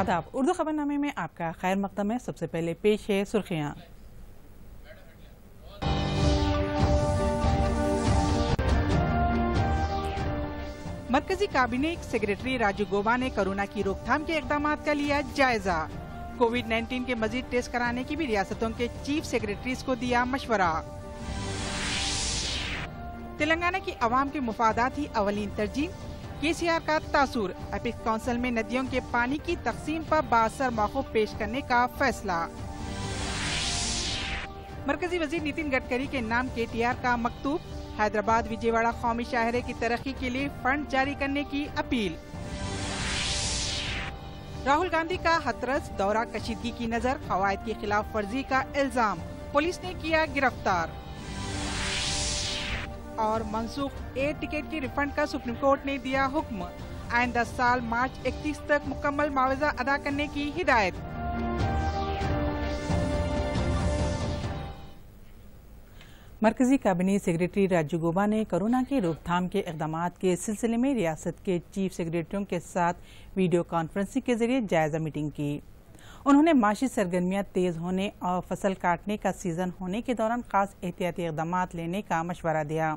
आदाब उर्दू खबरनामे में आपका खैर मकदम है सबसे पहले पेश है सुर्खियाँ मरकजी काबिने सेक्रेटरी राजू गोबा ने कोरोना की रोकथाम के इकदाम का लिया जायजा कोविड 19 के मजीद टेस्ट कराने की भी रियासतों के चीफ सेक्रेटरीज को दिया मशवरा तेलंगाना की आवाम के मुफादात ही अवलिन तरजीह केसीआर का तासुर एपिक काउंसिल में नदियों के पानी की तकसीम पर बासर मौकूफ पेश करने का फैसला मरकजी वजीर नितिन गडकरी के नाम के टी आर का मकतूब हैदराबाद विजयवाड़ा कौमी शाहरे की तरक्की के लिए फंड जारी करने की अपील राहुल गांधी का हथरस दौरा कशीदगी की नजर कवायद की खिलाफ वर्जी का इल्जाम पुलिस ने किया गिरफ्तार और मनसूख एयर टिकट की रिफंड का सुप्रीम कोर्ट ने दिया हुक्म आइंदा साल मार्च 31 तक मुकम्मल मुआवजा अदा करने की हिदायत मरकजी कैबिनेट सेक्रेटरी राजीव गोबा ने कोरोना की रोकथाम के इकदाम के सिलसिले में रियासत के चीफ सेक्रेटरियों के साथ वीडियो कॉन्फ्रेंसिंग के जरिए जायजा मीटिंग की उन्होंने माशी सरगर्मियां तेज़ होने और फसल काटने का सीज़न होने के दौरान खास एहतियाती इकदाम लेने का मशवरा दिया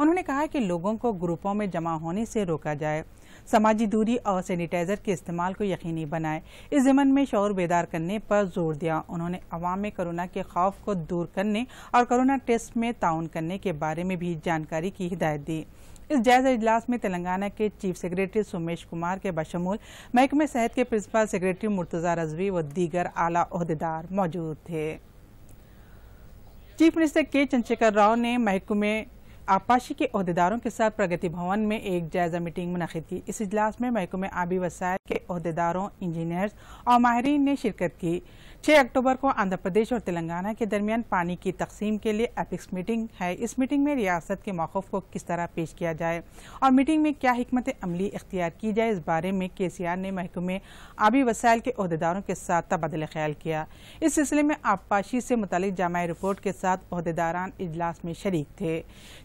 उन्होंने कहा कि लोगों को ग्रुपों में जमा होने से रोका जाए समाजी दूरी और सैनिटाइजर के इस्तेमाल को यकीनी बनाए इस जमन में शौर बेदार करने पर जोर दिया उन्होंने अवाम में कोरोना के खौफ को दूर करने और कोरोना टेस्ट में ताउन करने के बारे में भी जानकारी की हिदायत दी इस जायजा इजलास में तेलंगाना के चीफ सेक्रेटरी सुमेश कुमार के बशमूल महकमे सेहत के प्रिंसिपल सेक्रेटरी मुर्तजा रजवी व दीगर आला अहदेदार मौजूद थे चीफ मिनिस्टर के चंद्रशेखर राव ने महकमे आपाशी के अहदेदारों के साथ प्रगति भवन में एक जायजा मीटिंग मुनद की इस इजलास में महकमे आबी वसायल के अहदेदारों इंजीनियर्स और माहरीन ने शिरकत की 6 अक्टूबर को आंध्र प्रदेश और तेलंगाना के दरमियान पानी की तकसीम के लिए एपिक्स मीटिंग है इस मीटिंग में रियासत के मौक़ को किस तरह पेश किया जाए और मीटिंग में क्या हमत अमली इख्तियार की जाए इस बारे में के सी आर ने महकमे आबी वसाइल के अहदेदारों के साथ तबादला ख्याल किया इस सिलसिले में आबपाशी से मुतल जामा रिपोर्ट के साथ अहदेदारान इजलास में शरीक थे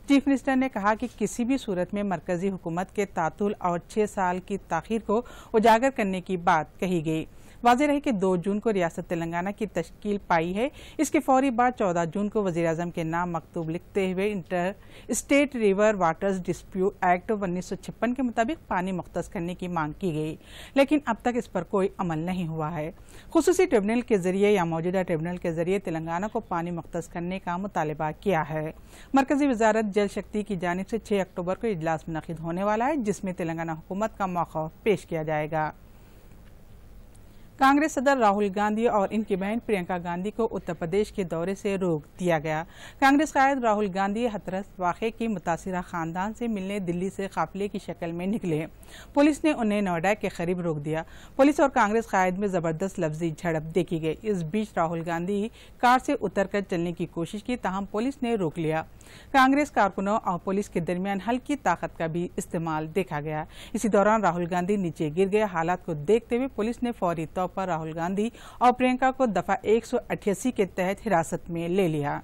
चीफ मिनिस्टर ने कहा कि किसी भी सूरत में मरकजी हुकूमत के तातुल और छह साल की तखिर को उजागर करने की बात कही गई वाजे रहे कि 2 जून को रियासत तेलंगाना की तश्कील पाई है इसके फौरी बाद 14 जून को वजी अजम के नाम मकतूब लिखते हुए inter state river waters dispute act उन्नीस के मुताबिक पानी मुख्त करने की मांग की गई लेकिन अब तक इस पर कोई अमल नहीं हुआ है खसूसी ट्रिब्यूनल के जरिए या मौजूदा ट्रिब्यूनल के जरिए तेलंगाना को पानी मुख्त करने का मुतालबा किया है मरकजी वजारत जल शक्ति की जानब से छह अक्टूबर को इजलास मनद होने वाला है जिसमें तेलंगाना हुकूमत का मौका पेश किया जाएगा कांग्रेस सदर राहुल गांधी और इनकी बहन प्रियंका गांधी को उत्तर प्रदेश के दौरे से रोक दिया गया कांग्रेस कायद राहुल गांधी हथरस वाक़े के मुतासर खानदान से मिलने दिल्ली से काफिले की शक्ल में निकले पुलिस ने उन्हें नोएडा के करीब रोक दिया पुलिस और कांग्रेस कायद में जबरदस्त लफ्जी झड़प देखी गई इस बीच राहुल गांधी कार से उतर चलने की कोशिश की तहम पुलिस ने रोक लिया कांग्रेस कारकुनों और पुलिस के दरमियान हल्की ताकत का भी इस्तेमाल देखा गया इसी दौरान राहुल गांधी नीचे गिर गए हालात को देखते हुए पुलिस ने फौरी तौर पर राहुल गांधी और प्रियंका को दफा एक के तहत हिरासत में ले लिया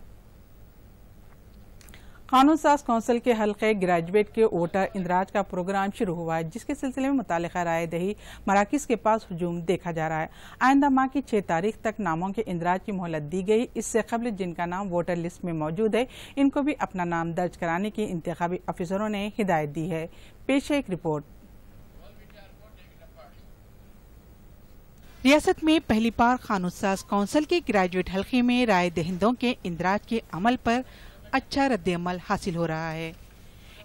कानून साज कौंसिल के हल्के ग्रेजुएट के वोटर इंदिराज का प्रोग्राम शुरू हुआ है जिसके सिलसिले में मुतल राय दही मराकज के पास हजूम देखा जा रहा है आइंदा माह की छह तारीख तक नामों के इंदिराज की मोहलत दी गई इससे कबल जिनका नाम वोटर लिस्ट में मौजूद है इनको भी अपना नाम दर्ज कराने की इंतजामी अफसरों ने हिदायत दी है पेश एक रिपोर्ट रियासत में पहली बार साज काउंसिल के ग्रेजुएट हल्के में राय दहिंदों के इंदराज के अमल पर अच्छा रद्द अमल हासिल हो रहा है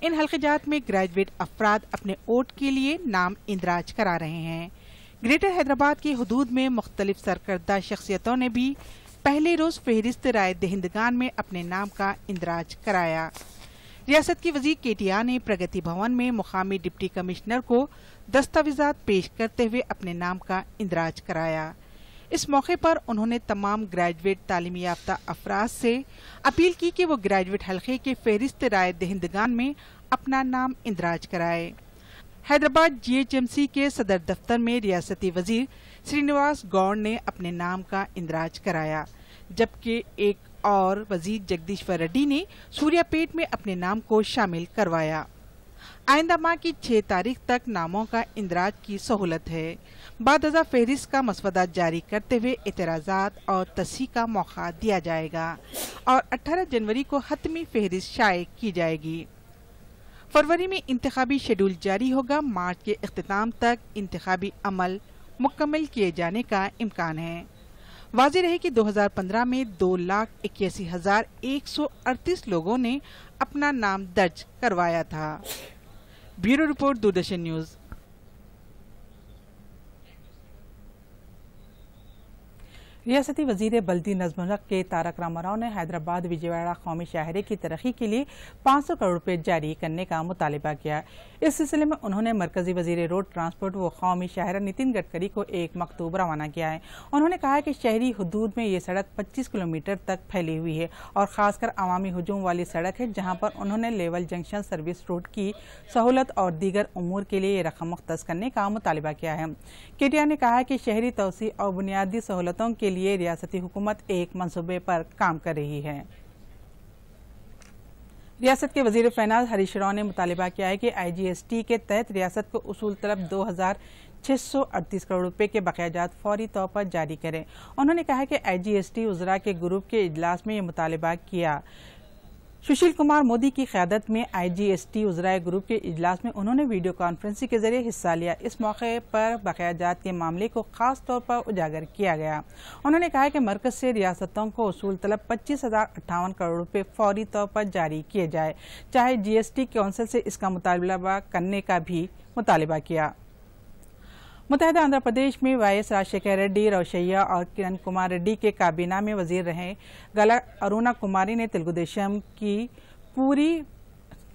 इन हल्के जात में ग्रेजुएट अफराद अपने वोट के लिए नाम इंदराज करा रहे हैं ग्रेटर हैदराबाद की हदूद में मुख्तलिफ सरकर्दा शख्सियतों ने भी पहले रोज फहरिस्त राय दहिंदगान में अपने नाम का इंदराज कराया रियासत की वजीर आर ने प्रगति भवन में मुकामी डिप्टी कमिश्नर को दस्तावेजात पेश करते हुए अपने नाम का इंदराज कराया इस मौके पर उन्होंने तमाम ग्रेजुएट तालीम याफ्ता अफराज से अपील की कि वो ग्रेजुएट हलके के फहरिस्त राय दहिंदगान में अपना नाम इंदराज कराए हैदराबाद जीएचएमसी के सदर दफ्तर में रियासती वजीर श्रीनिवास गौड़ ने अपने नाम का इंदराज कराया जबकि एक और वजीर जगदीश्वर रेड्डी ने सूर्यापेट में अपने नाम को शामिल करवाया माह की छह तारीख तक नामों का इंदिराज की सहूलत है बाद हजा फहरिस्त का मसवदा जारी करते हुए एतराज़ा और तसी का मौका दिया जाएगा और 18 जनवरी को हतमी फहरिस्त शाये की जाएगी फरवरी में इंतबी शेड्यूल जारी होगा मार्च के अख्ताम तक इंतबी अमल मुकम्मल किए जाने का इम्कान है वाज रहे कि 2015 में दो लाख इक्यासी हजार एक सौ अड़तीस लोगों ने अपना नाम दर्ज करवाया था ब्यूरो रिपोर्ट दूरदर्शन न्यूज़ रियासती वजीर बल्दी नजम के तारक राव ने हैदराबाद विजयवाड़ा कौमी शाहरे की तरक्की के लिए 500 करोड़ रुपये जारी करने का मुतालबा किया इस सिलसिले में उन्होंने मरकजी वजीर रोड ट्रांसपोर्ट व कौमी शहर नितिन गडकरी को एक मकतूब रवाना किया है उन्होंने कहा कि शहरी हदूद में ये सड़क पच्चीस किलोमीटर तक फैली हुई है और खासकर अवामी हजूम वाली सड़क है जहाँ पर उन्होंने लेवल जंक्शन सर्विस रोड की सहूलत और दीगर अमूर के लिए ये रकम मुख्त करने का मुतालबा किया है केटिया ने कहा कि शहरी तोसी और बुनियादी सहूलतों के लिए रियासती हुकूमत एक मंसूबे पर काम कर रही है रियासत के वजीर फैनाज हरीश राव ने मुतालबा किया है कि आई जी एस टी के तहत रियासत को उसूल तलब दो हज़ार छह सौ अड़तीस करोड़ रुपए के बकायाजात फौरी तौर पर जारी करें उन्होंने कहा कि आई जी एस टी उजरा के ग्रुप के इजलास में यह मुतालबा किया सुशील कुमार मोदी की क्यादत में आई जी एस टी उजराय ग्रुप के इजलास में उन्होंने वीडियो कॉन्फ्रेंसिंग के जरिए हिस्सा लिया इस मौके पर बकायाजात के मामले को खास तौर पर उजागर किया गया उन्होंने कहा कि मरकज से रियासतों को उसूल तलब पच्चीस हजार अट्ठावन करोड़ रुपए फौरी तौर पर जारी किए जाए चाहे जी एस टी काउंसिल से इसका मुतालबा करने का भी मुतालबा किया मुतहद आंध्र प्रदेश में वाई एस राजशेखर रेड्डी रौशैया और किरण कुमार रेड्डी के काबीना में वजीर रहे गला अरुणा कुमारी ने तेलुगुदेशम की पूरी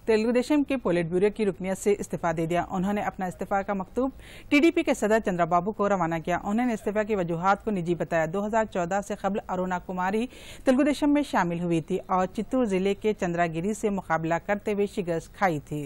तेलुगुदेशम के पोलिट ब्यूरो की रुकनीत से इस्तीफा दे दिया उन्होंने अपना इस्तीफा का मकतूब टीडीपी के सदर चंद्राबाबू को रवाना किया उन्होंने इस्तीफा की वजूहत को निजी बताया 2014 से कबल अरुणा कुमारी तेलुगुदेशम में शामिल हुई थी और चित्तूर जिले के चंद्रागिरी से मुकाबला करते हुए शिकस्त खाई थी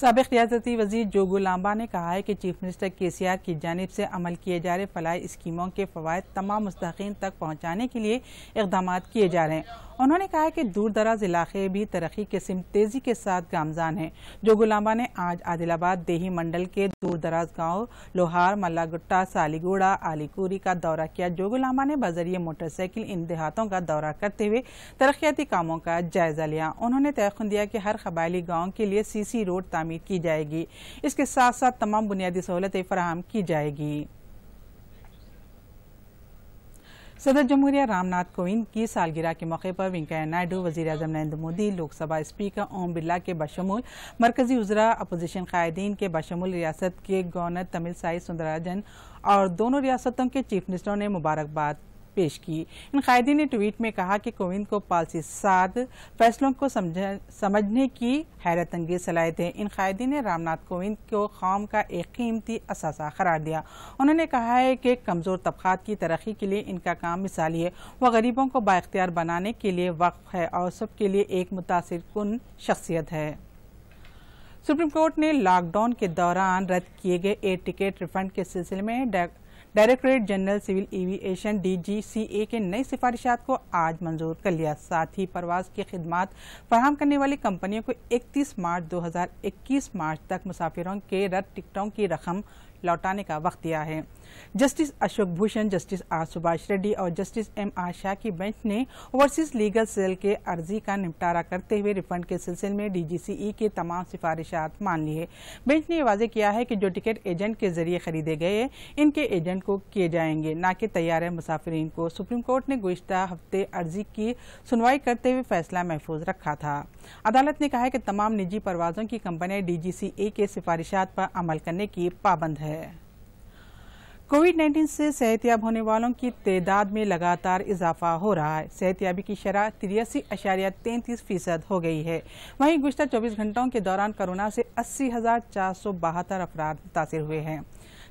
सबक रियाती वजीर जोगू लांबा ने कहा है कि चीफ मिनिस्टर के सी आर की जानब से अमल किए जा रहे फलाई स्कीमों के फ़वाद तमाम मुस्तकिन तक पहुँचाने के लिए इकदाम किए जा रहे हैं उन्होंने कहा है कि दूर दराज इलाके भी तरक्की के सिम तेज़ी के साथ गामजान हैं जोगू लांबा ने आज आदिलाबाद देही मंडल के दूर दराज गाँव लोहार मल्लागुट्टा सालीगुड़ा आलीकुरी का दौरा किया जोगू लांबा ने बजरिए मोटरसाइकिल इन देहातों का दौरा करते हुए तरक्याती कामों का जायजा लिया उन्होंने तयखन दिया कि हर कबायली गाँव के लिए सी सी रोड तामीर की जाएगी इसके साथ साथ तमाम बुनियादी सहूलतें फराहम की जाएगी सदर जमहूरिया रामनाथ कोविंद की सालगिरह के मौके पर वेंकैया नायडू वजी अजम नरेंद्र मोदी लोकसभा स्पीकर ओम बिरला के बशमूल मरकजी उजरा अपोजिशन कायदीन के बशमूल रियासत के गवर्नर तमिल साई सुंदराजन और दोनों रियासतों के चीफ मिनिस्टरों ने मुबारकबाद पेश की इन कायदे ने ट्वीट में कहा कि कोविंद को पालसी साध फैसलों को समझने की हैरत अंगेज सलाहित है इन कैदी ने रामनाथ कोविंद को कौम का एक कीमती असासा करार दिया उन्होंने कहा है कि कमज़ोर तबकात की तरक्की के लिए इनका काम मिसाली है वह गरीबों को बाख्तियार बनाने के लिए वक्फ है और सबके लिए एक मुतासर कन शख्सियत है सुप्रीम कोर्ट ने लॉकडाउन के दौरान रद्द किए गए एयर टिकट रिफंड के सिलसिले में directorate general civil aviation DGCA के नई सिफारिशात को आज मंजूर कर लिया साथ ही परवाज की खिदमत फराहम करने वाली कंपनियों को 31 मार्च 2021 मार्च तक मुसाफिरों के रद्द टिकटों की रकम लौटाने का वक्त दिया है justice Ashok Bhushan justice R Subhash Reddy और जस्टिस एम आर शाह की बेंच ने ओवरसीज लीगल सेल के अर्जी का निपटारा करते हुए रिफंड के सिलसिले में डीजीसीई के तमाम सिफारिशात मान ली है बेंच ने वाजे किया है कि जो टिकट एजेंट के जरिए खरीदे गए इनके एजेंट को किए जाएंगे न कि तैयार मुसाफरीन को सुप्रीम कोर्ट ने गुजत हफ्ते अर्जी की सुनवाई करते हुए फैसला महफूज रखा था अदालत ने कहा है कि तमाम निजी परवाजों की कंपनियां डीजीसीए के सिफारिशात पर अमल करने की पाबंद है है कोविड 19 से सेहतियाब होने वालों की तादाद में लगातार इजाफा हो रहा है सेहतियाबी की शरह तिरसी अशारिया तैंतीस फीसद हो गई है वहीं गुजतर 24 घंटों के दौरान कोरोना से अस्सी हजार चार सौ बहत्तर अफराद मुतासर हुए हैं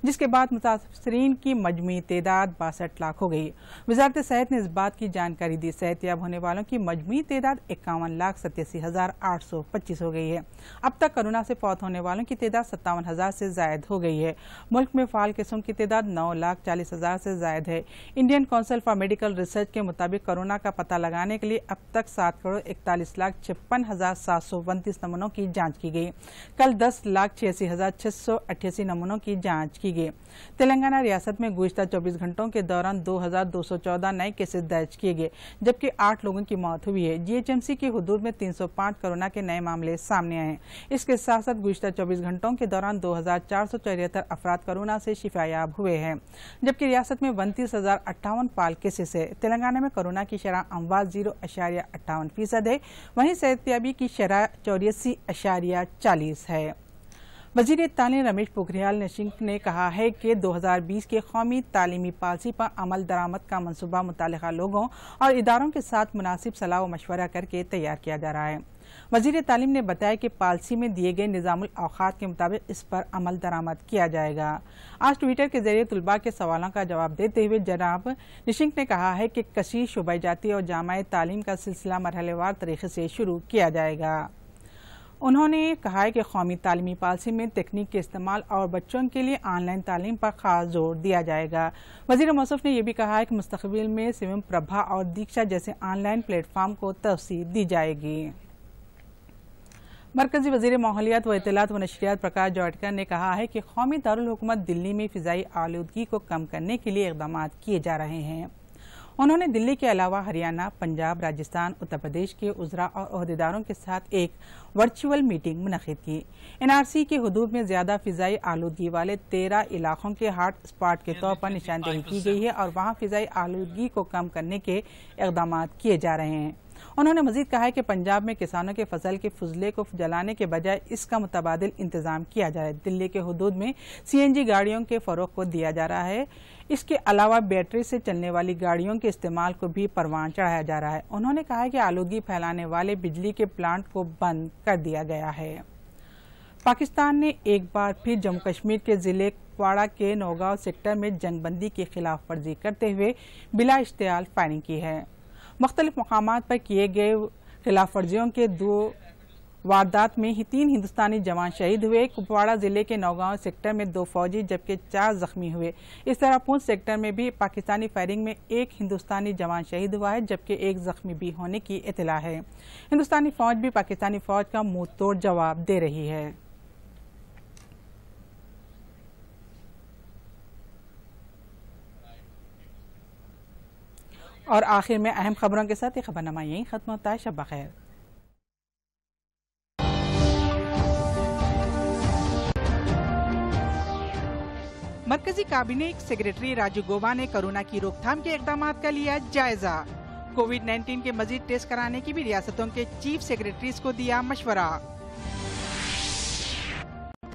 जिसके बाद मुतासरीन की मजमू तदाद बासठ लाख हो गई वजारत सेहत ने इस बात की जानकारी दी सेहतियाब होने वालों की मजमू तदाद इक्यावन लाख सत्यासी हज़ार आठ सौ पच्चीस हो गई है अब तक कोरोना से फौत होने वालों की तदाद सत्तावन हज़ार से जायद हो गई है मुल्क में फाल किस्म की तदाद नौ लाख चालीस हज़ार से जायद है Indian council for medical research के मुताबिक कोरोना का पता लगाने के लिए अब तक सात करोड़ इकतालीस लाख छप्पन हज़ार सात सौ उन्तीस नमूनों की जाँच की गई कल दस लाख छियासी हज़ार छह सौ अट्ठासी नमूनों की जाँच की की गई तेलंगाना रियासत में गुजशत चौबीस घंटों के दौरान 2,214 नए केसेस दर्ज किए गए जबकि आठ लोगों की मौत हुई है जीएचएमसी की हदूद में 305 कोरोना के नए मामले सामने आए हैं इसके साथ साथ गुजशत चौबीस घंटों के दौरान दो अफराद कोरोना से शिफायाब हुए हैं जबकि रियासत में उनतीस पाल केसेस है तेलंगाना में कोरोना की शराह अमवाज जीरो अशारिया अट्ठावन फीसद है वहीं सेहतयाबी की शराह चौरासी अशारिया चालीस है वजीर तालीम रमेश पोखरियाल निशंक ने कहा है कि 2020 के कौमी तालीमी पॉलिसी पर अमल दरामद का मनसूबा मुतल लोगों और इदारों के साथ मुनासिब सलाह व मशवरा करके तैयार किया जा रहा है वजीर तालीम ने बताया कि पॉलिसी में दिए गए निज़ामुल अवकात के मुताबिक इस पर अमल दरामद किया जाएगा आज ट्विटर के जरिए तलबा के सवालों का जवाब देते हुए जनाब निशंक ने कहा है कि कशी शुबा जाती और जामा तालीम का सिलसिला मरहलेवार तरीके से शुरू किया जाएगा उन्होंने कहा है कि कौमी तालीमी पॉलिसी में तकनीक के इस्तेमाल और बच्चों के लिए ऑनलाइन तालीम पर खास जोर दिया जाएगा वजीर मौसफ ने यह भी कहा है कि मुस्तबिल में सिवम प्रभा और दीक्षा जैसे ऑनलाइन प्लेटफार्म को तवसी दी जाएगी मरकजी वजीर माहौलियात व इतलात व नशरियात प्रकाश जावड़कर ने कहा है कि कौमी दारकूमत दिल्ली में फिजाई आलूदगी को कम करने के लिए इकदाम किए जा रहे हैं उन्होंने दिल्ली के अलावा हरियाणा पंजाब राजस्थान उत्तर प्रदेश के उजरा और अहदेदारों के साथ एक वर्चुअल मीटिंग मुनद की एनआरसी के हदूद में ज्यादा फिजाई आलूदगी वाले तेरह इलाकों के हॉट स्पॉट के तौर पर निशानदेही की गई है और वहाँ फिजाई आलूदगी को कम करने के इकदाम किए जा रहे हैं उन्होंने मजीद कहा है कि पंजाब में किसानों के फसल के फजले को जलाने के बजाय इसका मुतबादल इंतजाम किया जाए दिल्ली के हदूद में सीएनजी गाड़ियों के फरोख को दिया जा रहा है इसके अलावा बैटरी से चलने वाली गाड़ियों के इस्तेमाल को भी परवान चढ़ाया जा रहा है उन्होंने कहा है कि आलूगी फैलाने वाले बिजली के प्लांट को बंद कर दिया गया है पाकिस्तान ने एक बार फिर जम्मू कश्मीर के जिले कुपवाड़ा के नौगांव सेक्टर में जंगबंदी के खिलाफ वर्जी करते हुए बिला इश्तियाल फायरिंग की है मुख्तलिफ मकाम पर किए गए खिलाफ वर्जियों के दो वारदात में ही तीन हिंदुस्तानी जवान शहीद हुए कुपवाड़ा जिले के नौगांव सेक्टर में दो फौजी जबकि चार जख्मी हुए इस तरह पूंछ सेक्टर में भी पाकिस्तानी फायरिंग में एक हिंदुस्तानी जवान शहीद हुआ है जबकि एक जख्मी भी होने की इतला है हिंदुस्तानी फौज भी पाकिस्तानी फौज का मुंह तोड़ जवाब दे रही है और आखिर में अहम खबरों के साथ ये खबरनामा यही खत्म होता है शब खैर मरकजी काबिने सेक्रेटरी राजीव गोवा ने कोरोना की रोकथाम के इकदाम का लिया जायजा कोविड 19 के मजीद टेस्ट कराने की भी रियासतों के चीफ सेक्रेटरीज को दिया मशवरा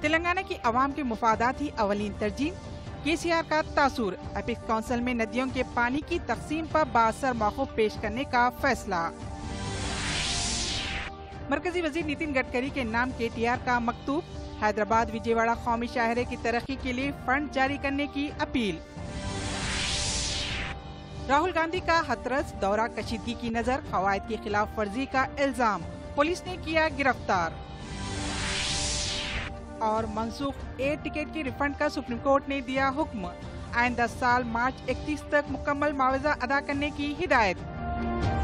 तेलंगाना की आवाम के मुफादात ही अवलिन तरजीह केसीआर का तासुर अपील काउंसिल में नदियों के पानी की तकसीम पर बासर मौकूफ पेश करने का फैसला मरकजी वजीर नितिन गडकरी के नाम के टी आर का मकतूब हैदराबाद विजयवाड़ा कौमी शाहरे की तरक्की के लिए फंड जारी करने की अपील राहुल गांधी का हथरस दौरा कशीदगी की नजर फवायद की खिलाफ वर्जी का इल्जाम पुलिस ने किया गिरफ्तार और मनसूख ए टिकट की रिफंड का सुप्रीम कोर्ट ने दिया हुक्म आइंदा साल मार्च 31 तक मुकम्मल मुआवजा अदा करने की हिदायत